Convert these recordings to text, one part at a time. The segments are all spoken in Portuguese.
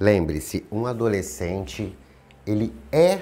Lembre-se, um adolescente, ele é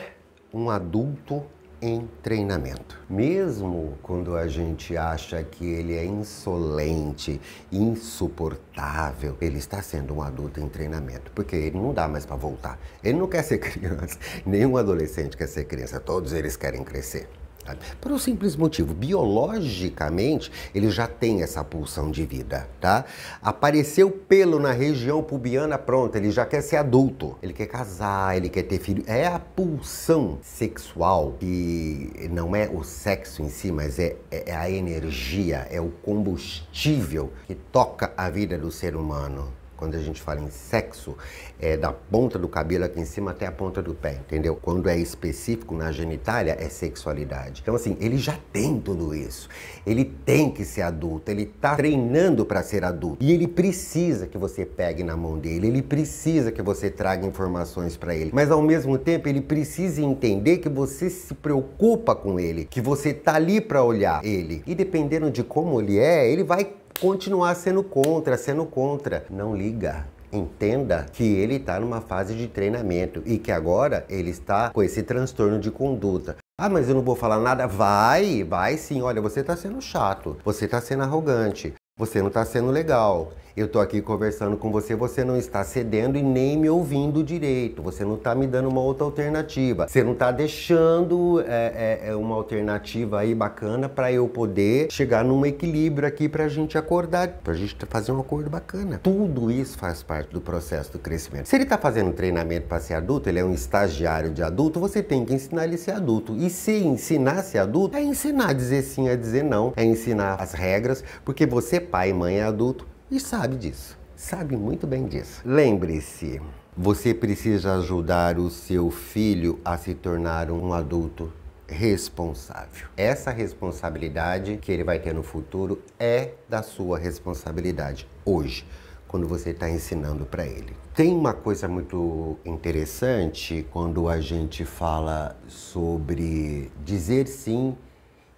um adulto em treinamento. Mesmo quando a gente acha que ele é insolente, insuportável, ele está sendo um adulto em treinamento, porque ele não dá mais para voltar. Ele não quer ser criança, nenhum adolescente quer ser criança, todos eles querem crescer. Tá? Por um simples motivo, biologicamente ele já tem essa pulsão de vida, tá? Apareceu pelo na região pubiana, pronto, ele já quer ser adulto, ele quer casar, ele quer ter filho. É a pulsão sexual que não é o sexo em si, mas é, é, é a energia, é o combustível que toca a vida do ser humano. Quando a gente fala em sexo, é da ponta do cabelo aqui em cima até a ponta do pé, entendeu? Quando é específico na genitália, é sexualidade. Então, assim, ele já tem tudo isso. Ele tem que ser adulto, ele tá treinando para ser adulto. E ele precisa que você pegue na mão dele, ele precisa que você traga informações para ele. Mas ao mesmo tempo, ele precisa entender que você se preocupa com ele, que você tá ali para olhar ele. E dependendo de como ele é, ele vai continuar sendo contra, sendo contra. Não liga entenda que ele está numa fase de treinamento e que agora ele está com esse transtorno de conduta. Ah, mas eu não vou falar nada. Vai, vai sim. Olha, você está sendo chato, você está sendo arrogante, você não está sendo legal. Eu estou aqui conversando com você, você não está cedendo e nem me ouvindo direito. Você não está me dando uma outra alternativa. Você não está deixando é, é, é, uma alternativa aí bacana para eu poder chegar num equilíbrio aqui para a gente acordar, para a gente tá fazer um acordo bacana. Tudo isso faz parte do processo do crescimento. Se ele está fazendo um treinamento para ser adulto, ele é um estagiário de adulto, você tem que ensinar ele a ser adulto. E se ensinar a ser adulto, é ensinar a dizer sim, a é dizer não, é ensinar as regras, porque você pai e mãe é adulto e sabe disso, sabe muito bem disso. Lembre-se, você precisa ajudar o seu filho a se tornar um adulto responsável. Essa responsabilidade que ele vai ter no futuro é da sua responsabilidade hoje, quando você está ensinando para ele. Tem uma coisa muito interessante quando a gente fala sobre dizer sim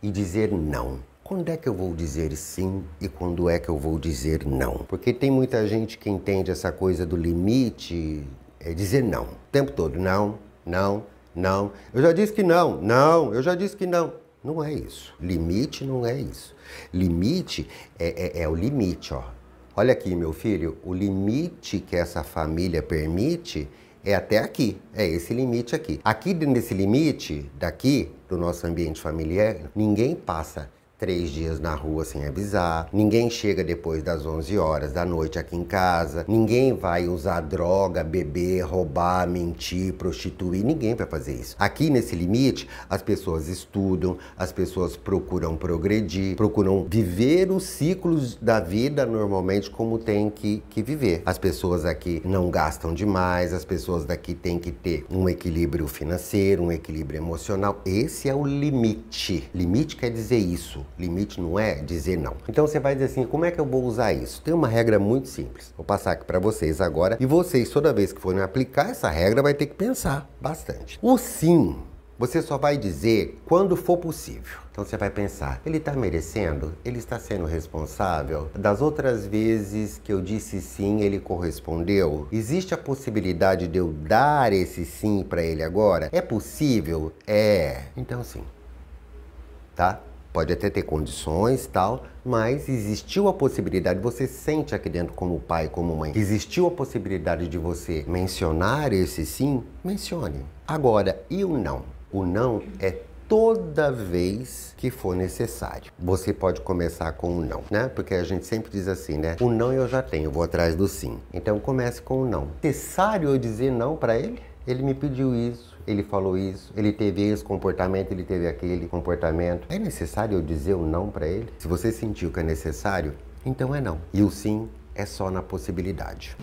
e dizer não. Quando é que eu vou dizer sim e quando é que eu vou dizer não? Porque tem muita gente que entende essa coisa do limite, é dizer não. O tempo todo, não, não, não. Eu já disse que não, não, eu já disse que não. Não é isso. Limite não é isso. Limite é, é, é o limite, ó. Olha aqui, meu filho, o limite que essa família permite é até aqui, é esse limite aqui. Aqui nesse limite, daqui, do nosso ambiente familiar, ninguém passa três dias na rua sem avisar, ninguém chega depois das 11 horas da noite aqui em casa, ninguém vai usar droga, beber, roubar, mentir, prostituir, ninguém vai fazer isso. Aqui nesse limite, as pessoas estudam, as pessoas procuram progredir, procuram viver os ciclos da vida normalmente como tem que, que viver. As pessoas aqui não gastam demais, as pessoas daqui têm que ter um equilíbrio financeiro, um equilíbrio emocional. Esse é o limite. Limite quer dizer isso. Limite não é dizer não. Então você vai dizer assim, como é que eu vou usar isso? Tem uma regra muito simples. Vou passar aqui para vocês agora e vocês toda vez que forem aplicar essa regra vai ter que pensar bastante. O sim você só vai dizer quando for possível. Então você vai pensar, ele está merecendo? Ele está sendo responsável? Das outras vezes que eu disse sim, ele correspondeu? Existe a possibilidade de eu dar esse sim para ele agora? É possível? É. Então sim. Tá? pode até ter condições tal, mas existiu a possibilidade, você sente aqui dentro como pai, como mãe, existiu a possibilidade de você mencionar esse sim, mencione. Agora, e o não? O não é toda vez que for necessário. Você pode começar com o um não, né? Porque a gente sempre diz assim, né? O não eu já tenho, vou atrás do sim. Então comece com o um não. Necessário eu dizer não para ele? Ele me pediu isso, ele falou isso, ele teve esse comportamento, ele teve aquele comportamento. É necessário eu dizer o um não para ele? Se você sentiu que é necessário, então é não. E o sim é só na possibilidade.